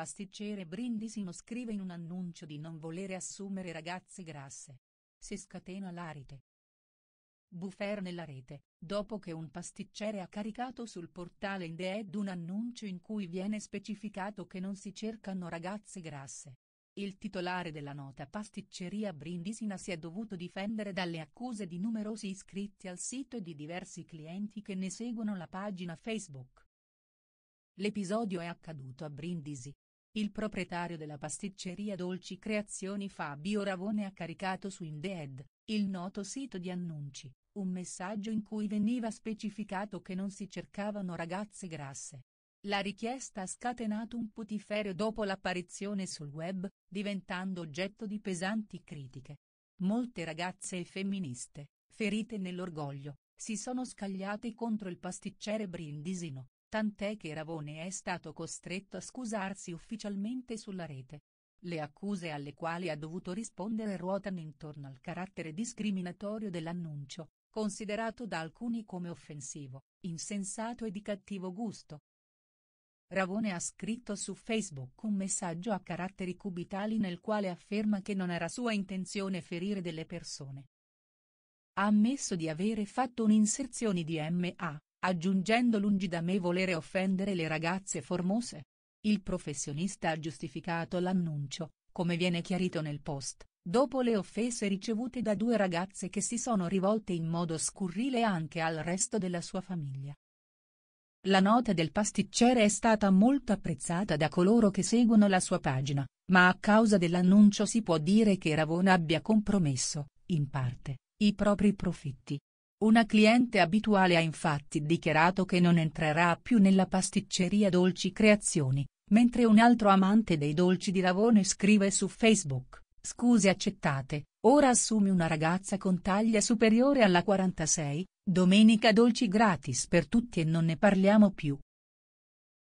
Pasticcere Brindisino scrive in un annuncio di non volere assumere ragazze grasse. Si scatena l'arite. Buffer nella rete, dopo che un pasticcere ha caricato sul portale Indeed un annuncio in cui viene specificato che non si cercano ragazze grasse. Il titolare della nota pasticceria brindisina si è dovuto difendere dalle accuse di numerosi iscritti al sito e di diversi clienti che ne seguono la pagina Facebook. L'episodio è accaduto a Brindisi, il proprietario della pasticceria Dolci Creazioni Fabio Ravone ha caricato su Indeed, il noto sito di annunci, un messaggio in cui veniva specificato che non si cercavano ragazze grasse. La richiesta ha scatenato un putiferio dopo l'apparizione sul web, diventando oggetto di pesanti critiche. Molte ragazze e femministe, ferite nell'orgoglio, si sono scagliate contro il pasticcere brindisino, Tant'è che Ravone è stato costretto a scusarsi ufficialmente sulla rete. Le accuse alle quali ha dovuto rispondere ruotano intorno al carattere discriminatorio dell'annuncio, considerato da alcuni come offensivo, insensato e di cattivo gusto. Ravone ha scritto su Facebook un messaggio a caratteri cubitali nel quale afferma che non era sua intenzione ferire delle persone. Ha ammesso di avere fatto un'inserzione di MA, aggiungendo lungi da me volere offendere le ragazze formose. Il professionista ha giustificato l'annuncio, come viene chiarito nel post, dopo le offese ricevute da due ragazze che si sono rivolte in modo scurrile anche al resto della sua famiglia. La nota del pasticcere è stata molto apprezzata da coloro che seguono la sua pagina, ma a causa dell'annuncio si può dire che Ravona abbia compromesso, in parte, i propri profitti. Una cliente abituale ha infatti dichiarato che non entrerà più nella pasticceria Dolci Creazioni, mentre un altro amante dei dolci di Lavone scrive su Facebook, scuse accettate, ora assumi una ragazza con taglia superiore alla 46, domenica dolci gratis per tutti e non ne parliamo più.